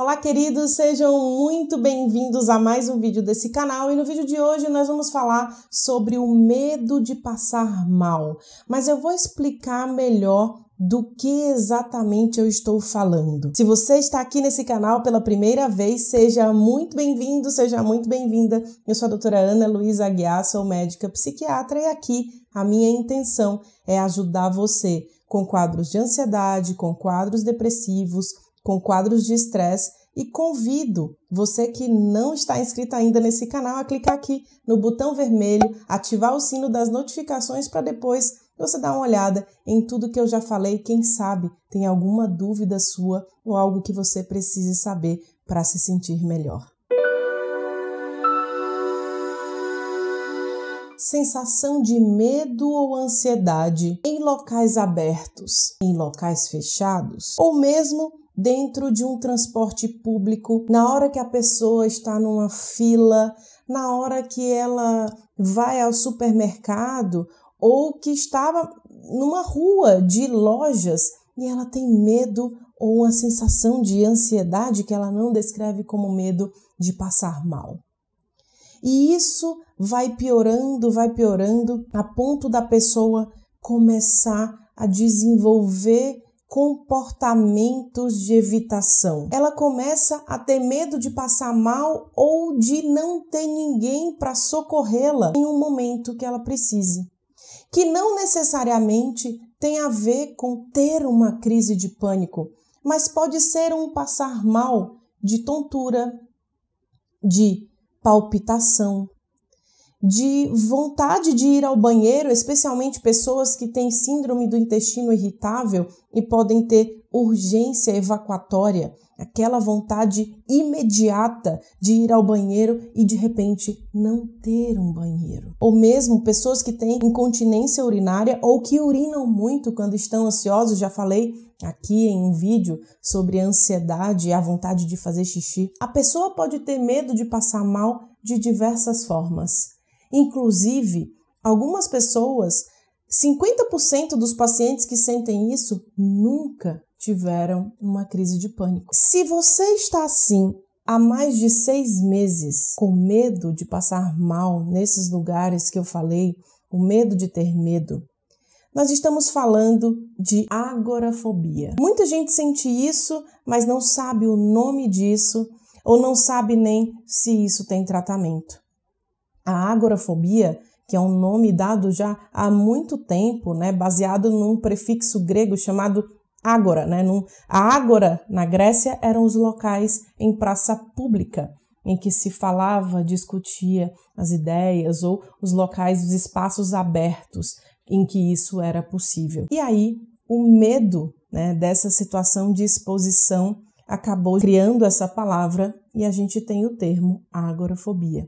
Olá, queridos! Sejam muito bem-vindos a mais um vídeo desse canal e no vídeo de hoje nós vamos falar sobre o medo de passar mal, mas eu vou explicar melhor do que exatamente eu estou falando. Se você está aqui nesse canal pela primeira vez, seja muito bem-vindo, seja muito bem-vinda. Eu sou a doutora Ana Luísa Aguiar, sou médica psiquiatra e aqui a minha intenção é ajudar você com quadros de ansiedade, com quadros depressivos, com quadros de estresse e convido você que não está inscrito ainda nesse canal a clicar aqui no botão vermelho, ativar o sino das notificações para depois você dar uma olhada em tudo que eu já falei. Quem sabe tem alguma dúvida sua ou algo que você precise saber para se sentir melhor. sensação de medo ou ansiedade em locais abertos, em locais fechados ou mesmo dentro de um transporte público, na hora que a pessoa está numa fila, na hora que ela vai ao supermercado ou que estava numa rua de lojas e ela tem medo ou uma sensação de ansiedade que ela não descreve como medo de passar mal. E isso vai piorando, vai piorando, a ponto da pessoa começar a desenvolver comportamentos de evitação. Ela começa a ter medo de passar mal ou de não ter ninguém para socorrê-la em um momento que ela precise, que não necessariamente tem a ver com ter uma crise de pânico, mas pode ser um passar mal de tontura, de palpitação, de vontade de ir ao banheiro, especialmente pessoas que têm síndrome do intestino irritável e podem ter urgência evacuatória, aquela vontade imediata de ir ao banheiro e de repente não ter um banheiro. Ou mesmo pessoas que têm incontinência urinária ou que urinam muito quando estão ansiosos, já falei aqui em um vídeo sobre a ansiedade e a vontade de fazer xixi. A pessoa pode ter medo de passar mal de diversas formas. Inclusive, algumas pessoas, 50% dos pacientes que sentem isso nunca tiveram uma crise de pânico. Se você está assim há mais de seis meses, com medo de passar mal nesses lugares que eu falei, o medo de ter medo, nós estamos falando de agorafobia. Muita gente sente isso, mas não sabe o nome disso ou não sabe nem se isso tem tratamento. A agorafobia, que é um nome dado já há muito tempo, né, baseado num prefixo grego chamado agora. Né, num, a agora na Grécia eram os locais em praça pública em que se falava, discutia as ideias ou os locais, os espaços abertos em que isso era possível. E aí, o medo né, dessa situação de exposição acabou criando essa palavra e a gente tem o termo agorafobia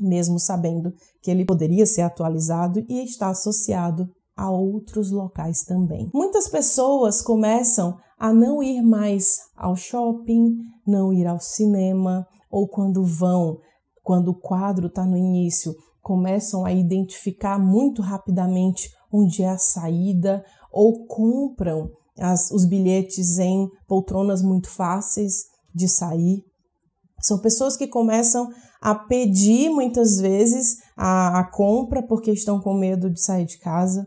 mesmo sabendo que ele poderia ser atualizado e está associado a outros locais também. Muitas pessoas começam a não ir mais ao shopping, não ir ao cinema, ou quando vão, quando o quadro está no início, começam a identificar muito rapidamente onde é a saída, ou compram as, os bilhetes em poltronas muito fáceis de sair. São pessoas que começam a pedir muitas vezes a, a compra porque estão com medo de sair de casa,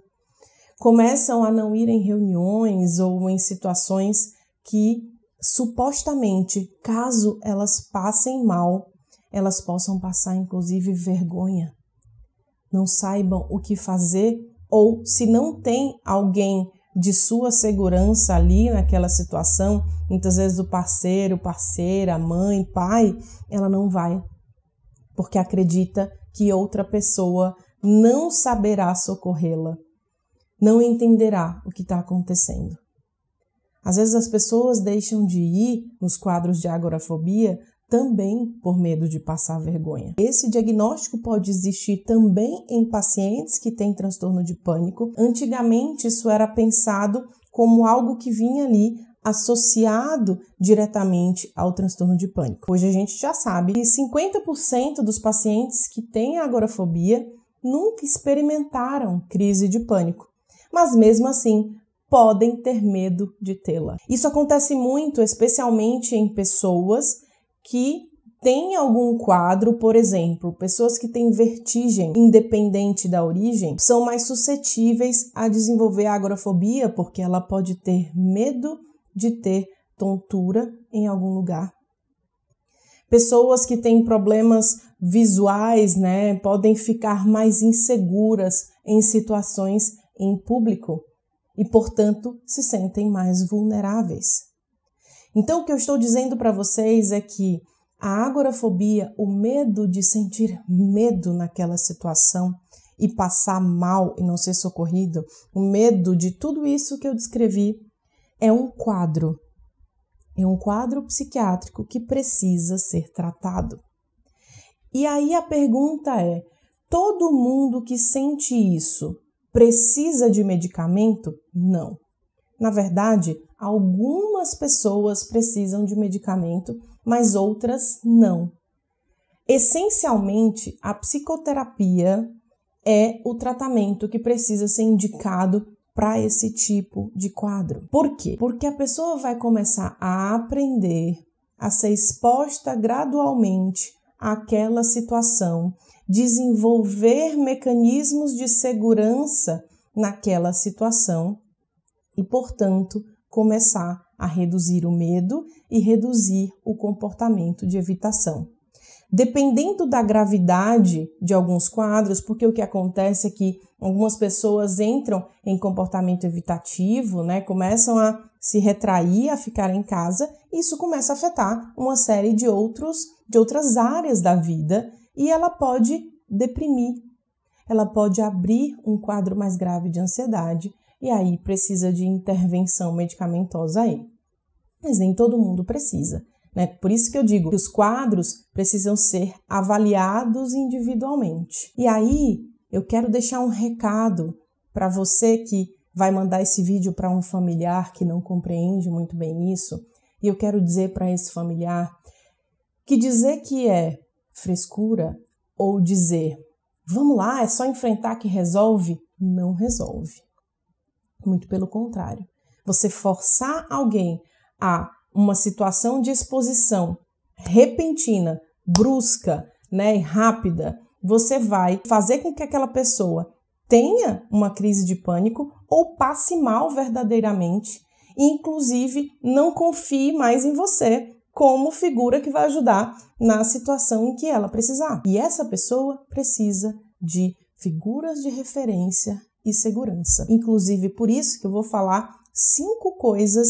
começam a não ir em reuniões ou em situações que supostamente, caso elas passem mal, elas possam passar inclusive vergonha. Não saibam o que fazer ou se não tem alguém de sua segurança ali naquela situação, muitas vezes o parceiro, parceira, mãe, pai, ela não vai porque acredita que outra pessoa não saberá socorrê-la, não entenderá o que está acontecendo. Às vezes as pessoas deixam de ir nos quadros de agorafobia também por medo de passar vergonha. Esse diagnóstico pode existir também em pacientes que têm transtorno de pânico. Antigamente isso era pensado como algo que vinha ali associado diretamente ao transtorno de pânico. Hoje a gente já sabe que 50% dos pacientes que têm agorafobia nunca experimentaram crise de pânico, mas mesmo assim podem ter medo de tê-la. Isso acontece muito, especialmente em pessoas que têm algum quadro, por exemplo, pessoas que têm vertigem independente da origem são mais suscetíveis a desenvolver agorafobia porque ela pode ter medo de ter tontura em algum lugar. Pessoas que têm problemas visuais, né, podem ficar mais inseguras em situações em público e, portanto, se sentem mais vulneráveis. Então, o que eu estou dizendo para vocês é que a agorafobia, o medo de sentir medo naquela situação e passar mal e não ser socorrido, o medo de tudo isso que eu descrevi é um quadro. É um quadro psiquiátrico que precisa ser tratado. E aí a pergunta é: todo mundo que sente isso precisa de medicamento? Não. Na verdade, algumas pessoas precisam de medicamento, mas outras não. Essencialmente, a psicoterapia é o tratamento que precisa ser indicado para esse tipo de quadro. Por quê? Porque a pessoa vai começar a aprender a ser exposta gradualmente àquela situação, desenvolver mecanismos de segurança naquela situação e, portanto, começar a reduzir o medo e reduzir o comportamento de evitação. Dependendo da gravidade de alguns quadros, porque o que acontece é que algumas pessoas entram em comportamento evitativo, né? Começam a se retrair, a ficar em casa, e isso começa a afetar uma série de outros de outras áreas da vida e ela pode deprimir. Ela pode abrir um quadro mais grave de ansiedade e aí precisa de intervenção medicamentosa aí. Mas nem todo mundo precisa. Né? Por isso que eu digo que os quadros precisam ser avaliados individualmente. E aí eu quero deixar um recado para você que vai mandar esse vídeo para um familiar que não compreende muito bem isso. E eu quero dizer para esse familiar que dizer que é frescura ou dizer vamos lá, é só enfrentar que resolve, não resolve. Muito pelo contrário. Você forçar alguém a uma situação de exposição repentina, brusca, né, rápida, você vai fazer com que aquela pessoa tenha uma crise de pânico ou passe mal verdadeiramente, e inclusive não confie mais em você como figura que vai ajudar na situação em que ela precisar. E essa pessoa precisa de figuras de referência e segurança. Inclusive por isso que eu vou falar cinco coisas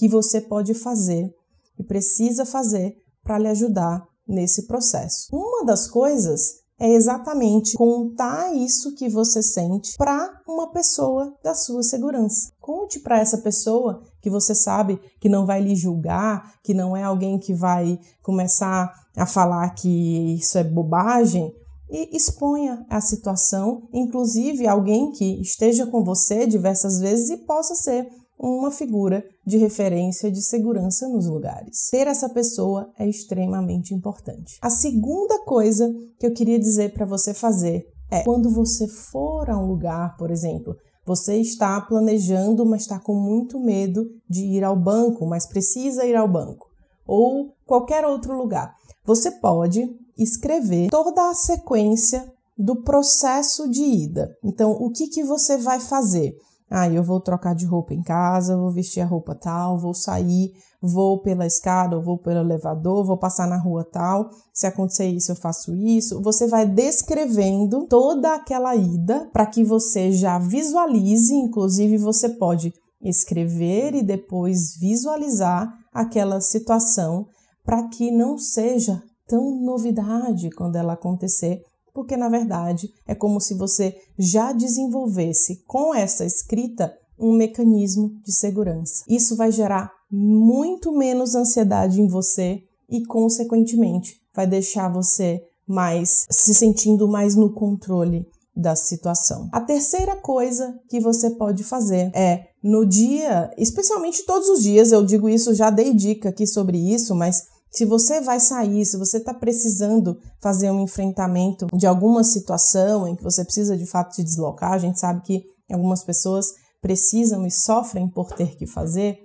que você pode fazer e precisa fazer para lhe ajudar nesse processo. Uma das coisas é exatamente contar isso que você sente para uma pessoa da sua segurança. Conte para essa pessoa que você sabe que não vai lhe julgar, que não é alguém que vai começar a falar que isso é bobagem e exponha a situação, inclusive alguém que esteja com você diversas vezes e possa ser uma figura de referência de segurança nos lugares. Ter essa pessoa é extremamente importante. A segunda coisa que eu queria dizer para você fazer é quando você for a um lugar, por exemplo, você está planejando, mas está com muito medo de ir ao banco, mas precisa ir ao banco, ou qualquer outro lugar. Você pode escrever toda a sequência do processo de ida. Então, o que, que você vai fazer? Ah, eu vou trocar de roupa em casa, vou vestir a roupa tal, vou sair, vou pela escada, ou vou pelo elevador, vou passar na rua tal. Se acontecer isso, eu faço isso. Você vai descrevendo toda aquela ida para que você já visualize, inclusive você pode escrever e depois visualizar aquela situação para que não seja tão novidade quando ela acontecer porque na verdade é como se você já desenvolvesse com essa escrita um mecanismo de segurança. Isso vai gerar muito menos ansiedade em você e, consequentemente, vai deixar você mais se sentindo mais no controle da situação. A terceira coisa que você pode fazer é no dia, especialmente todos os dias, eu digo isso, já dei dica aqui sobre isso, mas se você vai sair, se você está precisando fazer um enfrentamento de alguma situação em que você precisa de fato se deslocar, a gente sabe que algumas pessoas precisam e sofrem por ter que fazer,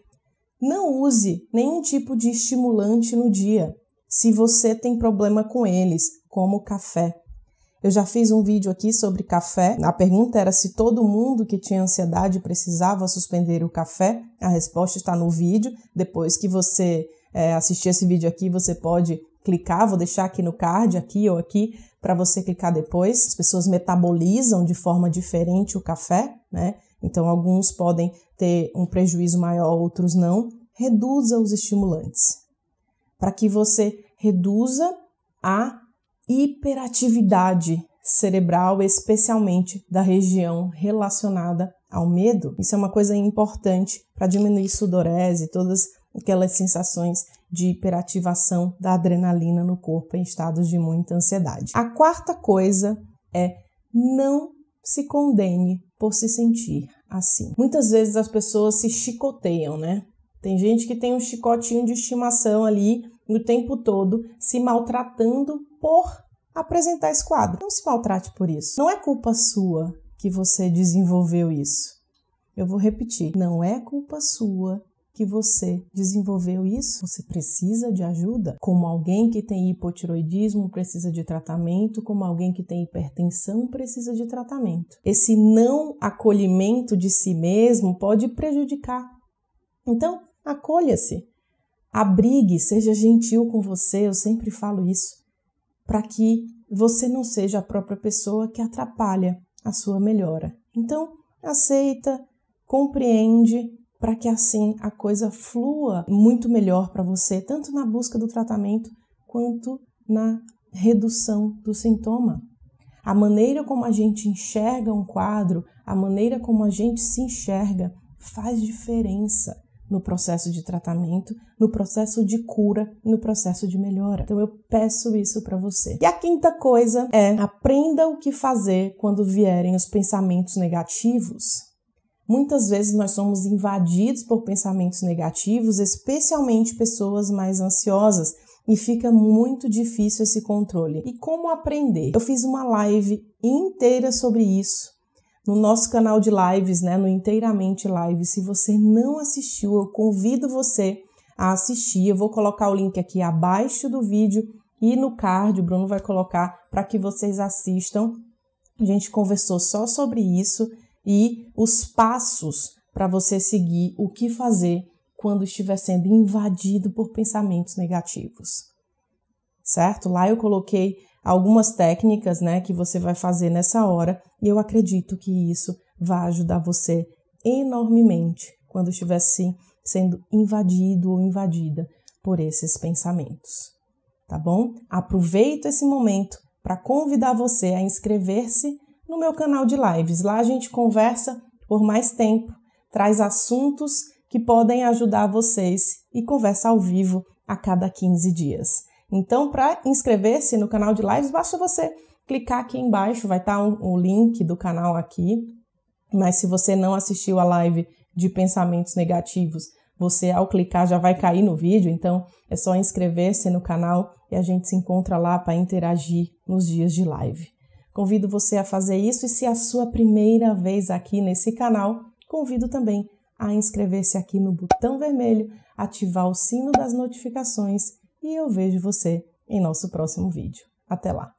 não use nenhum tipo de estimulante no dia, se você tem problema com eles, como café. Eu já fiz um vídeo aqui sobre café. A pergunta era se todo mundo que tinha ansiedade precisava suspender o café. A resposta está no vídeo. Depois que você é, assistir esse vídeo aqui, você pode clicar, vou deixar aqui no card, aqui ou aqui, para você clicar depois. As pessoas metabolizam de forma diferente o café, né? Então, alguns podem ter um prejuízo maior, outros não. Reduza os estimulantes, para que você reduza a hiperatividade cerebral, especialmente da região relacionada ao medo. Isso é uma coisa importante para diminuir sudorese, todas aquelas sensações de hiperativação da adrenalina no corpo em estados de muita ansiedade. A quarta coisa é não se condene por se sentir assim. Muitas vezes as pessoas se chicoteiam, né? Tem gente que tem um chicotinho de estimação ali o tempo todo se maltratando por apresentar esse quadro. Não se maltrate por isso. Não é culpa sua que você desenvolveu isso. Eu vou repetir, não é culpa sua que você desenvolveu isso, você precisa de ajuda, como alguém que tem hipotiroidismo precisa de tratamento, como alguém que tem hipertensão precisa de tratamento. Esse não acolhimento de si mesmo pode prejudicar. Então, acolha-se. Abrigue, seja gentil com você, eu sempre falo isso, para que você não seja a própria pessoa que atrapalha a sua melhora. Então, aceita, compreende para que assim a coisa flua muito melhor para você, tanto na busca do tratamento quanto na redução do sintoma. A maneira como a gente enxerga um quadro, a maneira como a gente se enxerga, faz diferença no processo de tratamento, no processo de cura, no processo de melhora. Então eu peço isso para você. E a quinta coisa é aprenda o que fazer quando vierem os pensamentos negativos Muitas vezes nós somos invadidos por pensamentos negativos, especialmente pessoas mais ansiosas, e fica muito difícil esse controle. E como aprender? Eu fiz uma live inteira sobre isso no nosso canal de lives, né, no Inteiramente Live. Se você não assistiu, eu convido você a assistir. Eu vou colocar o link aqui abaixo do vídeo e no card, o Bruno vai colocar para que vocês assistam. A gente conversou só sobre isso e os passos para você seguir o que fazer quando estiver sendo invadido por pensamentos negativos. Certo? Lá eu coloquei algumas técnicas, né, que você vai fazer nessa hora, e eu acredito que isso vai ajudar você enormemente quando estiver sim, sendo invadido ou invadida por esses pensamentos. Tá bom? Aproveito esse momento para convidar você a inscrever-se no meu canal de lives. Lá a gente conversa por mais tempo, traz assuntos que podem ajudar vocês e conversa ao vivo a cada 15 dias. Então, para inscrever-se no canal de lives, basta você clicar aqui embaixo, vai estar tá um, um link do canal aqui. Mas se você não assistiu a live de pensamentos negativos, você ao clicar já vai cair no vídeo, então é só inscrever-se no canal e a gente se encontra lá para interagir nos dias de live. Convido você a fazer isso e se é a sua primeira vez aqui nesse canal, convido também a inscrever-se aqui no botão vermelho, ativar o sino das notificações e eu vejo você em nosso próximo vídeo. Até lá!